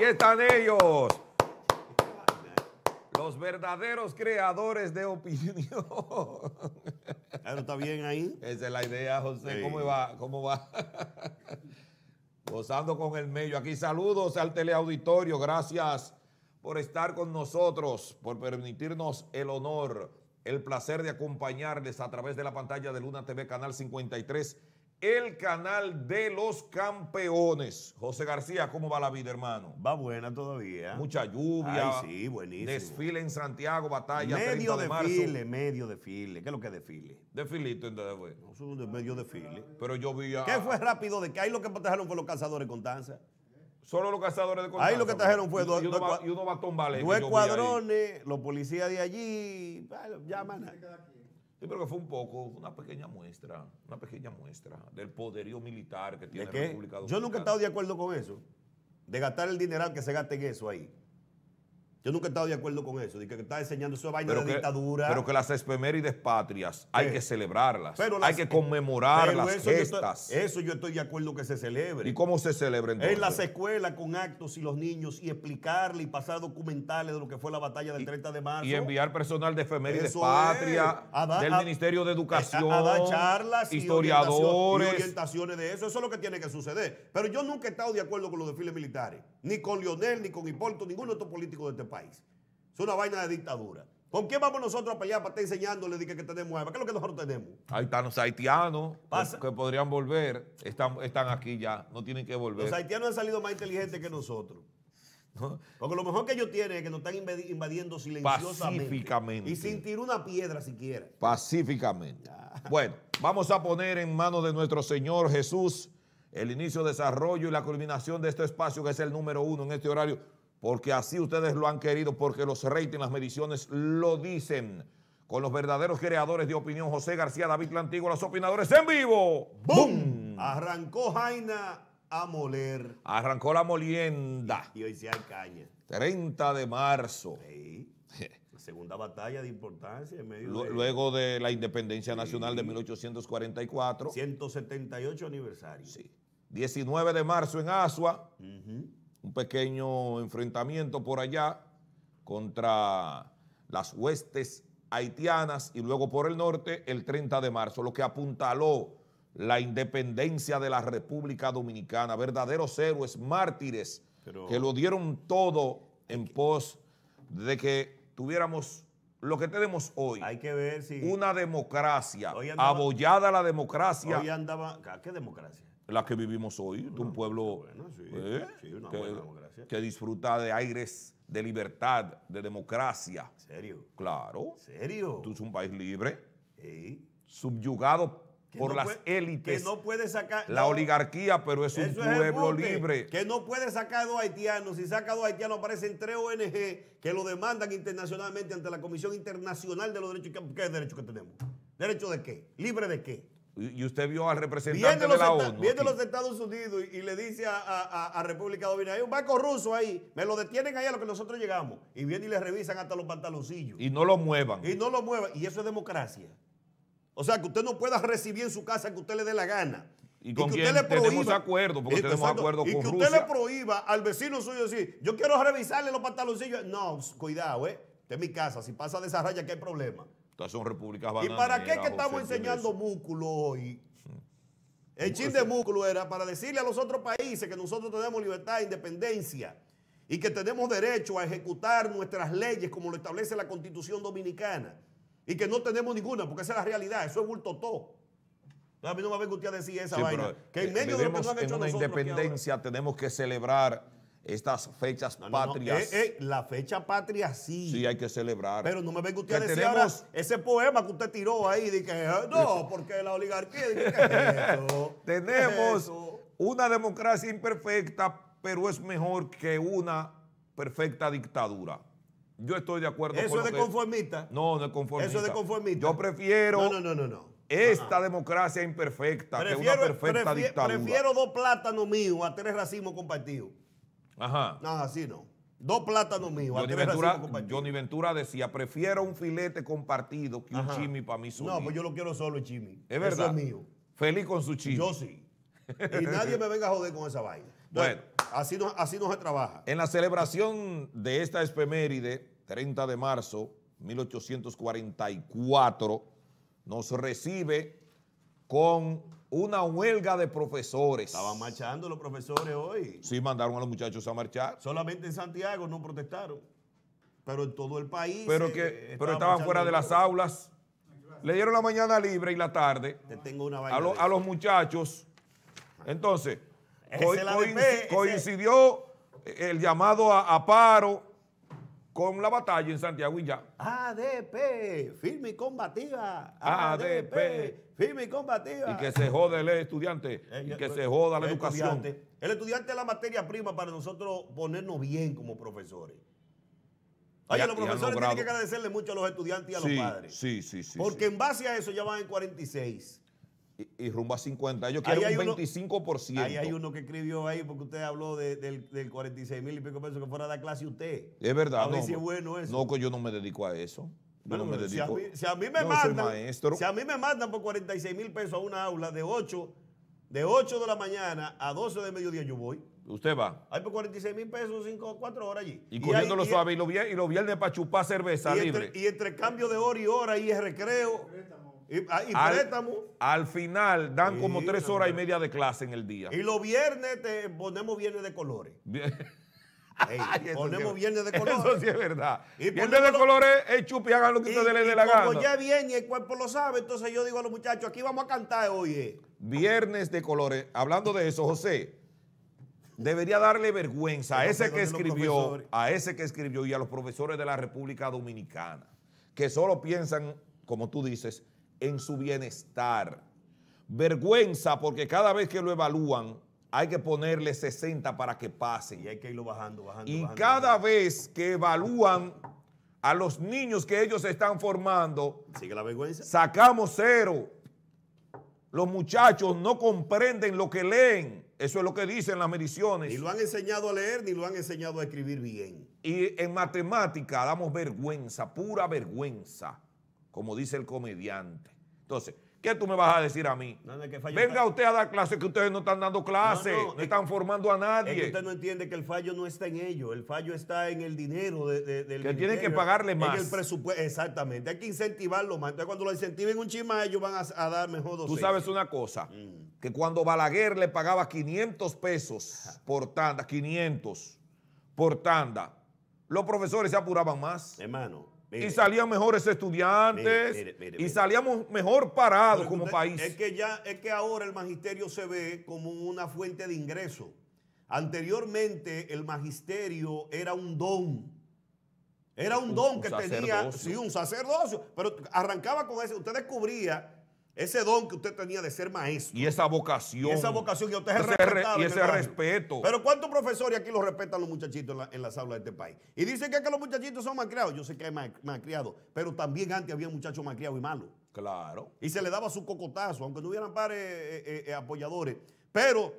Aquí están ellos. Los verdaderos creadores de opinión. Ah, está bien ahí. Esa es la idea, José. ¿Cómo va? ¿Cómo va? Gozando con el medio. Aquí saludos al teleauditorio. Gracias por estar con nosotros, por permitirnos el honor, el placer de acompañarles a través de la pantalla de Luna TV, Canal 53 el canal de los campeones. José García, ¿cómo va la vida, hermano? Va buena todavía. Mucha lluvia. Ay, sí, buenísimo. Desfile en Santiago, batalla medio 30 de marzo. Medio medio desfile. ¿Qué es lo que es desfile? Desfilito, entonces, güey. No, es medio desfile. Pero yo vi a... ¿Qué fue rápido? De que ahí lo que trajeron fue los cazadores con danza. Solo los cazadores de Constanza. Ahí lo que trajeron fue dos, y uno, va, a Dos cuadrones, los policías de allí. Ya, yo creo que fue un poco, una pequeña muestra, una pequeña muestra del poderío militar que tiene la República Dominicana. Yo nunca he estado de acuerdo con eso, de gastar el dineral que se gaste en eso ahí. Yo nunca he estado de acuerdo con eso, de que está enseñando esa vaina pero de que, dictadura. Pero que las efemérides patrias hay que celebrarlas, hay que conmemorarlas eso Yo estoy, de acuerdo que se celebre. ¿Y cómo se celebra entonces? En las escuelas con actos y los niños y explicarle y pasar documentales de lo que fue la batalla del 30 de marzo. Y enviar personal de efemérides patria, del Ministerio de Educación, eh, a, dar charlas, historiadores. Y, orientaciones, de eso. Eso es lo que tiene que suceder. Pero yo nunca he estado de acuerdo con los desfiles militares, ni con Lionel, ni con Hipólito, ninguno de estos políticos de este país. Es una vaina de dictadura. ¿Con quién vamos nosotros para allá para estar enseñándole que, que tenemos armas? ¿Qué es lo que nosotros tenemos? Ahí están los haitianos que podrían volver, están, están aquí ya, no tienen que volver. Los haitianos han salido más inteligentes que nosotros. Porque lo mejor que ellos tienen es que nos están invadiendo silenciosamente. Y sin tirar una piedra siquiera. Pacíficamente. Bueno, vamos a poner en manos de nuestro Señor Jesús el inicio, desarrollo y la culminación de este espacio que es el número uno en este horario porque así ustedes lo han querido, porque los ratings, las mediciones lo dicen. Con los verdaderos creadores de opinión, José García, David Lantigo, los opinadores en vivo. ¡Bum! Arrancó Jaina a moler. Arrancó la molienda. Y hoy se hay caña. 30 de marzo. Sí. segunda batalla de importancia en medio de... Luego de la independencia nacional de 1844. 178 aniversario. Sí. 19 de marzo en Asua. Ajá un pequeño enfrentamiento por allá contra las huestes haitianas y luego por el norte el 30 de marzo, lo que apuntaló la independencia de la República Dominicana, verdaderos héroes, mártires, que lo dieron todo en pos de que tuviéramos lo que tenemos hoy. Una democracia, apoyada abollada la democracia. Hoy andaba... ¿Qué democracia? la que vivimos hoy, un pueblo eh, que, disfruta de aires de libertad, de democracia. ¿Serio? Claro. ¿Serio? Tú es un país libre, subyugado por las élites. Que no puede sacar. La oligarquía, pero es un pueblo libre. Que no puede sacar a dos haitianos. Si saca a dos haitianos, aparecen tres ONG que lo demandan internacionalmente ante la Comisión Internacional de los Derechos. ¿Qué derecho que tenemos? ¿Derecho de qué? ¿Libre de qué? Y usted vio al representante de, la ONU. Viene de los Estados Unidos y, le dice a, República Dominicana, hay un banco ruso ahí, me lo detienen ahí a lo que nosotros llegamos. Y vienen y le revisan hasta los pantaloncillos. Y no lo muevan. Y no lo muevan. Y eso es democracia. O sea, que usted no pueda recibir en su casa que usted le dé la gana. Y, que usted le prohíba, tenemos acuerdo, porque acuerdo con Y que usted le prohíba al vecino suyo decir, yo quiero revisarle los pantaloncillos. No, cuidado, eh. es mi casa. Si pasa de esa raya, que hay problema son repúblicas ¿Y para qué que estamos enseñando músculo hoy? Mm. El chiste de músculo era para decirle a los otros países que nosotros tenemos libertad e independencia y que tenemos derecho a ejecutar nuestras leyes como lo establece la constitución dominicana y que no tenemos ninguna, porque esa es la realidad, eso es todo A mí no me va a ver que usted decir esa vaina. Que en eh, medio de lo que nos han hecho en una independencia tenemos que celebrar estas fechas patrias. Eh, eh, la fecha patria sí. Sí, hay que celebrar. Pero no me venga usted a decir ese poema que usted tiró ahí, de ah, no, porque la oligarquía. tenemos una democracia imperfecta, pero es mejor que una perfecta dictadura. Yo estoy de acuerdo ¿Eso con es de conformista? No, no es conformista. Eso es de conformista. Yo prefiero. No, no, no, no. Esta democracia imperfecta que una perfecta dictadura. Prefiero dos plátanos míos a tres racismos compartidos. Ajá. No, así no. Dos plátanos míos. Johnny Ventura, decía, prefiero un filete compartido que un chimi para mí suyo No, pues yo lo quiero solo el chimi. Es verdad. mío. Feliz con su chimi. Yo sí. Y nadie me venga a joder con esa vaina. Bueno, así no, así no se trabaja. En la celebración de esta espeméride, 30 de marzo 1844, nos recibe con una huelga de profesores. Estaban marchando los profesores hoy. Sí, mandaron a los muchachos a marchar. Solamente en Santiago no protestaron, pero en todo el país. Pero, eh, que, eh, pero estaban fuera de las aulas. Le dieron la mañana libre y la tarde tengo una a, a los muchachos. Entonces, coincidió el llamado a paro con la batalla en Santiago y ya. ADP, firme y combativa. ADP, firme y combativa. Y que se jode el estudiante, eh, y eh, que eh, se joda la educación. el estudiante es la materia prima para nosotros ponernos bien como profesores. Oye, los profesores tienen que agradecerle mucho a los estudiantes y a los padres. Sí, sí, sí. Porque en base a eso ya van en 46 y, rumba a 50. yo quieren un 25%. ahí hay uno que escribió ahí porque usted habló del, 46 mil y pico pesos que fuera la clase usted. Es verdad. A no, si es bueno eso. No, que yo no me dedico a eso. no me dedico. Si, a mí, si a mí me mandan si a mí me mandan por 46 mil pesos a una aula de 8 de 8 de la mañana a 12 de mediodía yo voy. ¿Usted va? Hay por 46 mil pesos, 5 o 4 horas allí. Y, corriendo lo suave y los viernes, lo viernes para chupar cerveza libre. Entre, y entre cambio de hora y hora y es recreo. Y, ah, Al, final dan como tres horas y media de clase en el día. Y los viernes te ponemos viernes de colores. Ey, ponemos viernes de colores. Eso sí es verdad. viernes de colores chupi, hagan lo que ustedes le dé la gana. Como ya viene y el cuerpo lo sabe, entonces yo digo a los muchachos, aquí vamos a cantar hoy. Viernes de colores. Hablando de eso, José, debería darle vergüenza a ese que escribió, a ese que escribió y a los profesores de la República Dominicana, que solo piensan, como tú dices, en su bienestar. Vergüenza porque cada vez que lo evalúan hay que ponerle 60 para que pase. Y hay que irlo bajando, bajando. Y cada vez que evalúan a los niños que ellos están formando, ¿Sigue la vergüenza? sacamos cero. Los muchachos no comprenden lo que leen. Eso es lo que dicen las mediciones. Ni lo han enseñado a leer, ni lo han enseñado a escribir bien. Y en matemática damos vergüenza, pura vergüenza como dice el comediante. Entonces, ¿qué tú me vas a decir a mí? Venga usted a dar clases que ustedes no están dando clases, no, están formando a nadie. usted no entiende que el fallo no está en ellos, el fallo está en el dinero del Que tienen que pagarle más. En el presupuesto, exactamente, hay que incentivarlo más. Entonces, cuando lo incentiven un chima, ellos van a, dar mejor Tú sabes una cosa, mm. que cuando Balaguer le pagaba 500 pesos por tanda, 500 por tanda, los profesores se apuraban más. Hermano y salían mejores estudiantes y salíamos mejor parados como país. Es que ya es que ahora el magisterio se ve como una fuente de ingreso. Anteriormente el magisterio era un don. Era un don que tenía, si un sacerdocio, pero arrancaba con ese, usted descubría ese don que usted tenía de ser maestro. Y esa vocación. esa vocación que usted es respetable. Y ese respeto. Pero ¿cuántos profesores aquí los respetan los muchachitos en, las aulas de este país? Y dicen que, que los muchachitos son malcriados. Yo sé que hay malcriados, pero también antes había muchachos malcriados y malos. Claro. Y se le daba su cocotazo, aunque no hubieran pares eh, eh, eh, apoyadores. Pero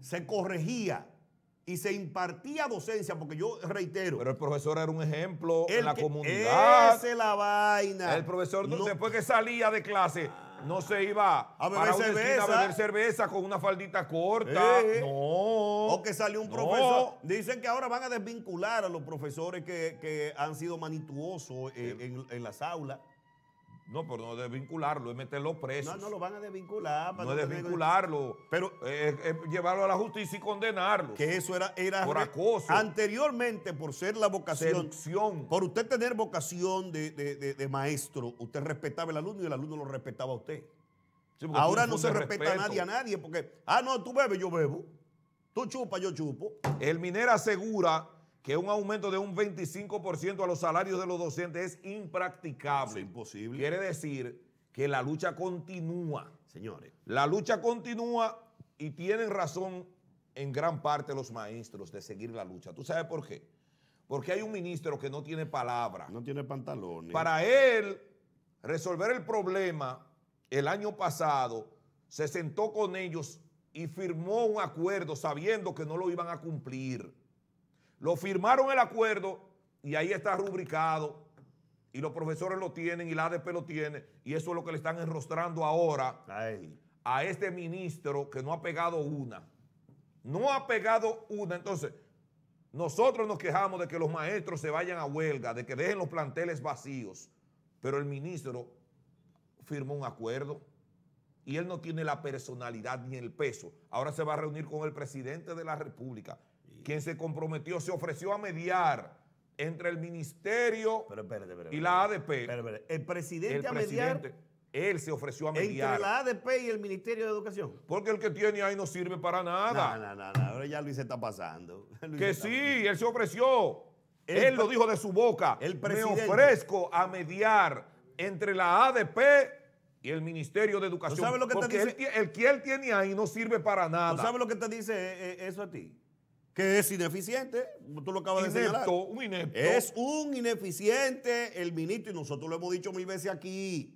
se corregía y se impartía docencia, porque yo reitero. Pero el profesor era un ejemplo en la comunidad. Ese la vaina. El profesor, después que salía de clase, no se iba a beber, cerveza. a beber cerveza con una faldita corta. No. O que salió un profesor. Dicen que ahora van a desvincular a los profesores que, que han sido manituosos eh, en las aulas. No, pero no desvincularlo, es meterlo preso. No, no lo van a desvincular. no, desvincularlo, pero eh, eh, eh, llevarlo a la justicia y condenarlo. Que eso era, era por Anteriormente, por ser la vocación, por usted tener vocación de, maestro, usted respetaba al alumno y el alumno lo respetaba a usted. Ahora no se respeta a nadie a nadie porque, ah, no, tú bebes, yo bebo. Tú chupas, yo chupo. El Minera asegura que un aumento de un 25% a los salarios de los docentes es impracticable. Es imposible. Quiere decir que la lucha continúa. Señores. La lucha continúa y tienen razón en gran parte los maestros de seguir la lucha. ¿Tú sabes por qué? Porque hay un ministro que no tiene palabra. No tiene pantalones. Para él resolver el problema, el año pasado se sentó con ellos y firmó un acuerdo sabiendo que no lo iban a cumplir. Lo firmaron el acuerdo y ahí está rubricado. Y los profesores lo tienen y la ADP lo tiene. Y eso es lo que le están enrostrando ahora a este ministro que no ha pegado una. No ha pegado una. Entonces, nosotros nos quejamos de que los maestros se vayan a huelga, de que dejen los planteles vacíos. Pero el ministro firmó un acuerdo y él no tiene la personalidad ni el peso. Ahora se va a reunir con el presidente de la República quien se comprometió, se ofreció a mediar entre el ministerio y la ADP. El presidente a presidente, mediar. Él se ofreció a mediar. Entre la ADP y el Ministerio de Educación. Porque el que tiene ahí no sirve para nada. No, no, no, ahora ya Luis se está pasando. que sí, él se ofreció. él lo dijo de su boca. El presidente. Me ofrezco a mediar entre la ADP y el Ministerio de Educación. sabes lo que te dice? el que él tiene ahí no sirve para nada. ¿Tú sabes lo que te dice eh, eh, eso a ti? que es ineficiente, tú lo acabas de señalar. Un inepto. Es un ineficiente el ministro, y nosotros lo hemos dicho mil veces aquí.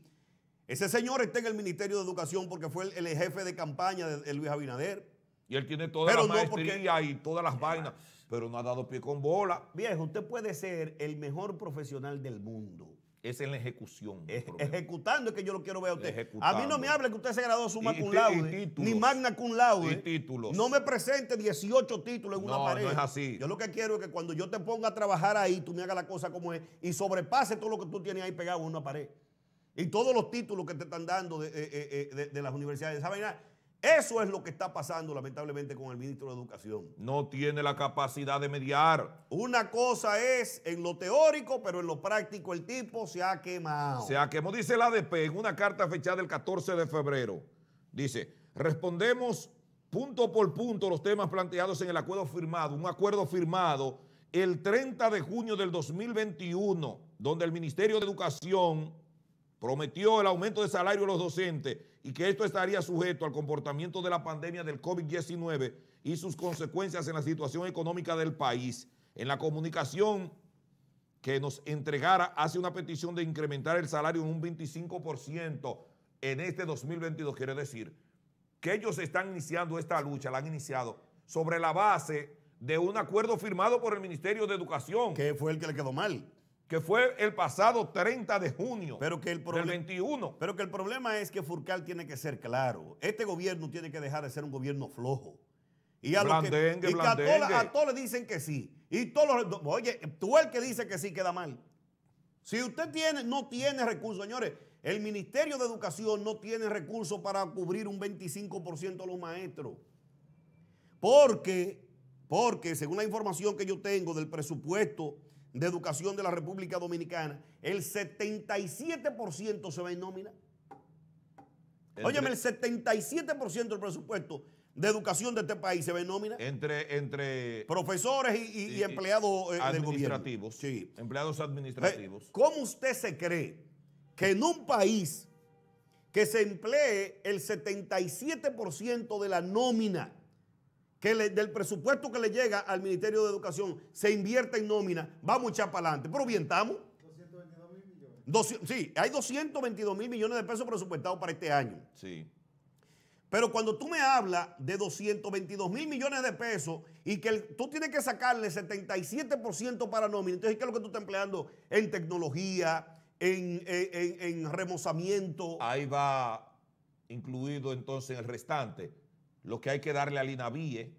Ese señor está en el Ministerio de Educación porque fue el, jefe de campaña de, Luis Abinader. Y él tiene toda pero la maestría y todas las vainas, pero no ha dado pie con bola. Viejo, usted puede ser el mejor profesional del mundo, es en la ejecución. ejecutando es que yo lo quiero ver a usted. A mí no me hable que usted se graduó suma suma cum laude, ni magna cum laude. títulos. No me presente 18 títulos en una pared. No es así. Yo lo que quiero es que cuando yo te ponga a trabajar ahí, tú me hagas la cosa como es y sobrepase todo lo que tú tienes ahí pegado en una pared. Y todos los títulos que te están dando de, eh, eh, eh, las universidades. ¿Sabes nada? Eso es lo que está pasando lamentablemente con el ministro de Educación. No tiene la capacidad de mediar. Una cosa es en lo teórico, pero en lo práctico el tipo se ha quemado. Se ha quemado, dice la ADP en una carta fechada el 14 de febrero. Dice, respondemos punto por punto los temas planteados en el acuerdo firmado, un acuerdo firmado el 30 de junio del 2021, donde el Ministerio de Educación prometió el aumento de salario a los docentes y que esto estaría sujeto al comportamiento de la pandemia del COVID-19 y sus consecuencias en la situación económica del país. En la comunicación que nos entregara hace una petición de incrementar el salario en un 25% en este 2022, quiere decir que ellos están iniciando esta lucha, la han iniciado sobre la base de un acuerdo firmado por el Ministerio de Educación. Que fue el que le quedó mal que fue el pasado 30 de junio pero que el 21. Pero que el problema es que Furcal tiene que ser claro. Este gobierno tiene que dejar de ser un gobierno flojo. Y a, a, todos, le dicen que sí. Y todos oye, tú el que dice que sí queda mal. Si usted tiene, no tiene recursos, señores, el Ministerio de Educación no tiene recursos para cubrir un 25% de los maestros. Porque, porque según la información que yo tengo del presupuesto de Educación de la República Dominicana, el 77% se va en nómina. Óyeme, el 77% del presupuesto de educación de este país se ve en nómina. Entre, entre profesores y, empleados eh, administrativos. Sí. Empleados administrativos. Pues, ¿Cómo usted se cree que en un país que se emplee el 77% de la nómina que del presupuesto que le llega al Ministerio de Educación se invierta en nómina, vamos a echar para adelante. Pero bien, estamos. 222 mil millones. sí, hay 222 mil millones de pesos presupuestados para este año. Sí. Pero cuando tú me hablas de 222 mil millones de pesos y que tú tienes que sacarle 77% para nómina, entonces, ¿qué es lo que tú estás empleando en tecnología, en remozamiento? Ahí va incluido entonces el restante lo que hay que darle al INAVIE.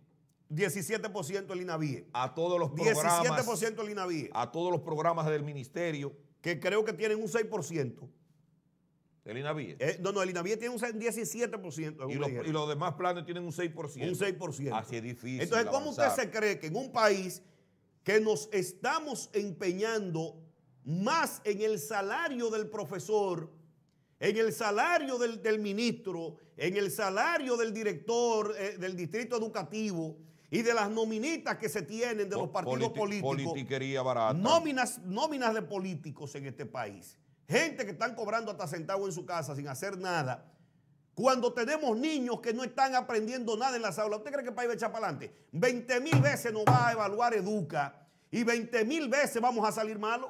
17% el INAVIE. A todos los programas. 17% el INAVIE. A todos los programas del ministerio. Que creo que tienen un 6%. ¿El INAVIE? Eh, no, no, el INAVIE tiene un 17%. Y los, demás planes tienen un 6%. Un 6%. Así es difícil. Entonces, ¿cómo usted se cree que en un país que nos estamos empeñando más en el salario del profesor en el salario del, ministro, en el salario del director eh, del distrito educativo y de las nominitas que se tienen de los partidos políticos. Politiquería barata. Nóminas, nóminas de políticos en este país. Gente que están cobrando hasta centavos en su casa sin hacer nada. Cuando tenemos niños que no están aprendiendo nada en la aulas, ¿usted cree que el país va a echar para adelante? 20 mil veces nos va a evaluar Educa y 20 mil veces vamos a salir malos.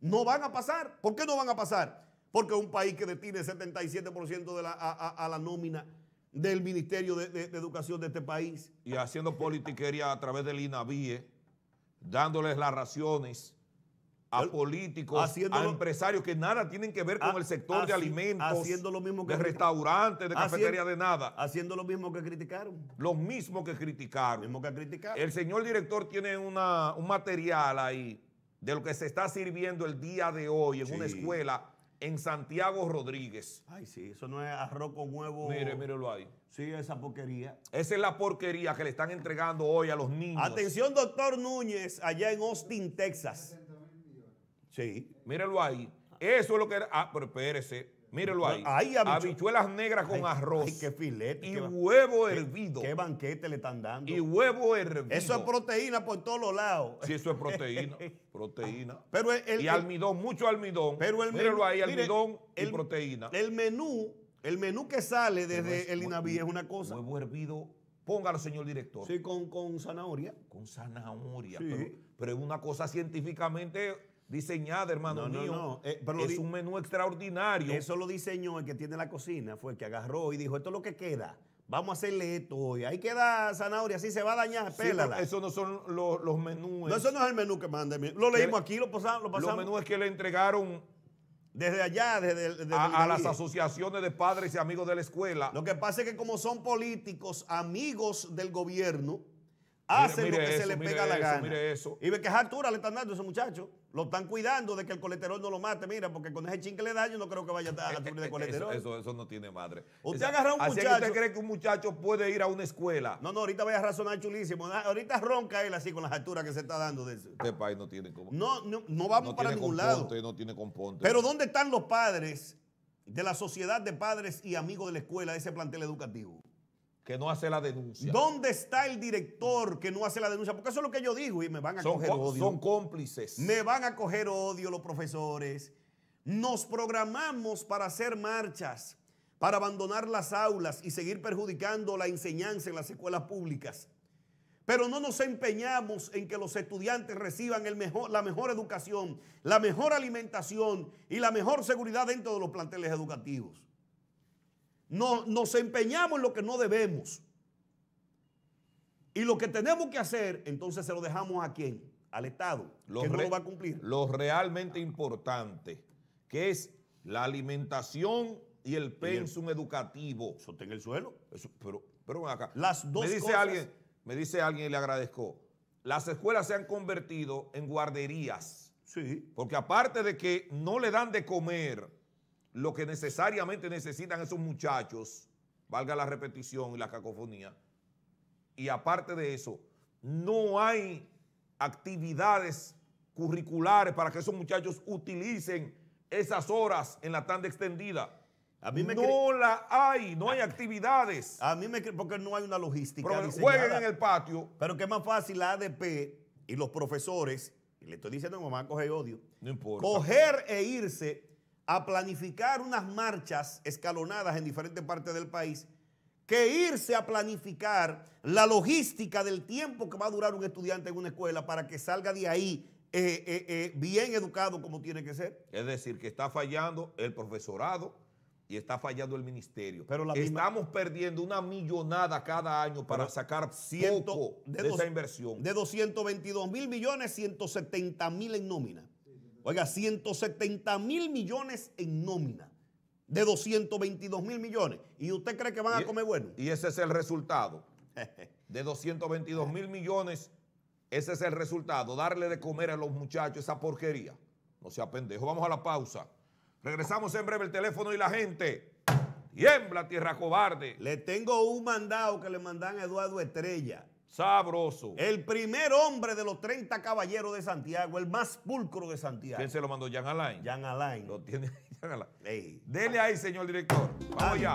No van a pasar. ¿Por qué no van a pasar? Porque es un país que detiene 77% de la, a, la nómina del Ministerio de, Educación de este país. Y haciendo politiquería a través del INAVIE, dándoles las raciones a políticos, a empresarios que nada tienen que ver con ah, el sector de alimentos, haciendo lo mismo que de restaurantes, de cafetería, de nada. Haciendo lo mismo que criticaron. Lo mismo que criticaron. mismo que criticaron. El señor director tiene un material ahí de lo que se está sirviendo el día de hoy en una escuela en Santiago Rodríguez. Ay, sí, eso no es arroz con huevo. Mire, mírelo ahí. Sí, esa porquería. Esa es la porquería que le están entregando hoy a los niños. Atención, doctor Núñez, allá en Austin, Texas. Sí. Mírelo ahí. Eso es lo que era. Ah, pero espérese. Mírelo ahí. habichuelas negras con arroz. y filete. Y huevo hervido. Qué, banquete le están dando. Y huevo hervido. Eso es proteína por todos los lados. Sí, eso es proteína. proteína. Pero el, y almidón, mucho almidón. Pero Mírelo ahí, almidón y proteína. El menú, el menú que sale desde el INAVI es una cosa. Huevo hervido Póngalo, señor director. Sí, con, con zanahoria. Con zanahoria, pero, es una cosa científicamente diseñada, hermano mío. No, no. Eh, pero es un menú extraordinario. Eso lo diseñó el que tiene la cocina, fue el que agarró y dijo, esto es lo que queda. Vamos a hacerle esto hoy. Ahí queda zanahoria, así se va a dañar, sí, eso no son los, los menús. No, eso no es el menú que manda. Lo leímos aquí, lo pasamos, Los menús que le entregaron desde allá, desde, a, las asociaciones de padres y amigos de la escuela. Lo que pasa es que como son políticos, amigos del gobierno, hacen lo que se les pega a la gana. Mire eso. Y ve que altura le están dando a ese muchacho. Lo están cuidando de que el colesterol no lo mate. Mira, porque con ese chin que le da, no creo que vaya a la de colesterol. Eso, no tiene madre. Usted o agarra a un muchacho. ¿Usted cree que un muchacho puede ir a una escuela? No, no, ahorita voy a razonar chulísimo. Ah, ahorita ronca él así con las alturas que se está dando. De eso. Este país no tiene como. No, no, no vamos para ningún componte, lado. No tiene componte. Pero ¿dónde están los padres de la sociedad de padres y amigos de la escuela, de ese plantel educativo? que no hace la denuncia. ¿Dónde está el director que no hace la denuncia? Porque eso es lo que yo digo y me van a coger odio. Son cómplices. Me van a coger odio los profesores. Nos programamos para hacer marchas, para abandonar las aulas y seguir perjudicando la enseñanza en las escuelas públicas. Pero no nos empeñamos en que los estudiantes reciban la mejor educación, la mejor alimentación y la mejor seguridad dentro de los planteles educativos. Nos, empeñamos en lo que no debemos. Y lo que tenemos que hacer, entonces se lo dejamos a quién? Al Estado, lo no lo va a cumplir. Lo realmente importante, que es la alimentación y el pensum educativo. Eso está en el suelo. pero, pero me dice Alguien, me dice alguien y le agradezco. Las escuelas se han convertido en guarderías. Sí. Porque aparte de que no le dan de comer lo que necesariamente necesitan esos muchachos, valga la repetición y la cacofonía, y aparte de eso, no hay actividades curriculares para que esos muchachos utilicen esas horas en la tanda extendida. A mí me no la hay, no hay ah, actividades. A mí me porque no hay una logística. Pero jueguen en el patio. Pero que es más fácil la ADP y los profesores, y le estoy diciendo a mi mamá coge odio, no importa. coger e irse a planificar unas marchas escalonadas en diferentes partes del país que irse a planificar la logística del tiempo que va a durar un estudiante en una escuela para que salga de ahí eh, eh, eh, bien educado como tiene que ser. Es decir, que está fallando el profesorado y está fallando el ministerio. Pero Estamos perdiendo una millonada cada año para sacar ciento, de, esa inversión. De 222 mil millones, 170 mil en nómina. Oiga, 170 mil millones en nómina de 222 mil millones. ¿Y usted cree que van a comer bueno? Y ese es el resultado. De 222 mil millones, ese es el resultado. Darle de comer a los muchachos esa porquería. No sea pendejo. Vamos a la pausa. Regresamos en breve el teléfono y la gente. Tiembla, tierra cobarde. Le tengo un mandado que le mandan a Eduardo Estrella. Sabroso. El primer hombre de los 30 caballeros de Santiago, el más pulcro de Santiago. ¿Quién se lo mandó? Jan Alain. Jan Alain. Lo tiene Jan Alain. Dele ahí, señor director. Vamos allá.